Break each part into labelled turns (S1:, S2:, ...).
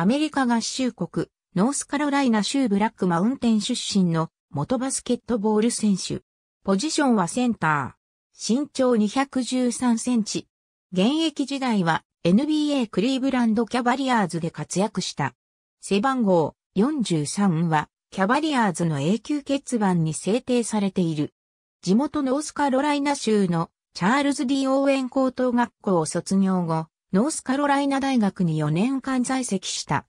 S1: アメリカ合衆国、ノースカロライナ州ブラックマウンテン出身の元バスケットボール選手。ポジションはセンター。身長213センチ。現役時代は NBA クリーブランドキャバリアーズで活躍した。背番号43はキャバリアーズの永久欠番に制定されている。地元ノースカロライナ州のチャールズ・ D・ オーエン高等学校を卒業後、ノースカロライナ大学に4年間在籍した。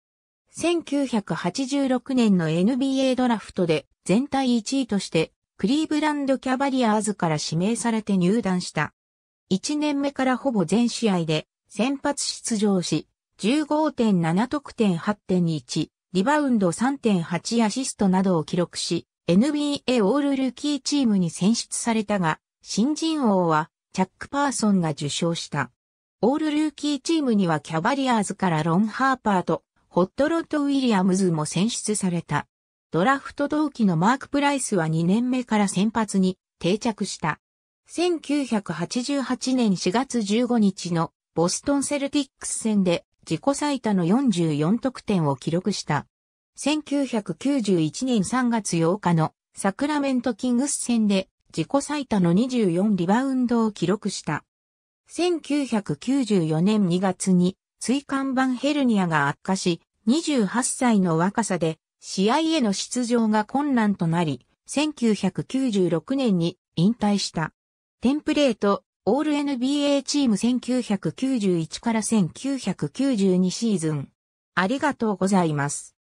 S1: 1986年の NBA ドラフトで全体1位としてクリーブランドキャバリアーズから指名されて入団した。1年目からほぼ全試合で先発出場し、15.7得点8.1、リバウンド3.8アシストなどを記録し、NBA オールルーキーチームに選出されたが、新人王はチャック・パーソンが受賞した。オールルーキーチームにはキャバリアーズからロン・ハーパーとホットロッド・ウィリアムズも選出された。ドラフト同期のマーク・プライスは2年目から先発に定着した。1988年4月15日のボストンセルティックス戦で自己最多の44得点を記録した。1991年3月8日のサクラメントキングス戦で自己最多の24リバウンドを記録した。1994年2月に椎間板ヘルニアが悪化し、28歳の若さで試合への出場が困難となり、1996年に引退した。テンプレート、オール NBA チーム1991から1992シーズン。ありがとうございます。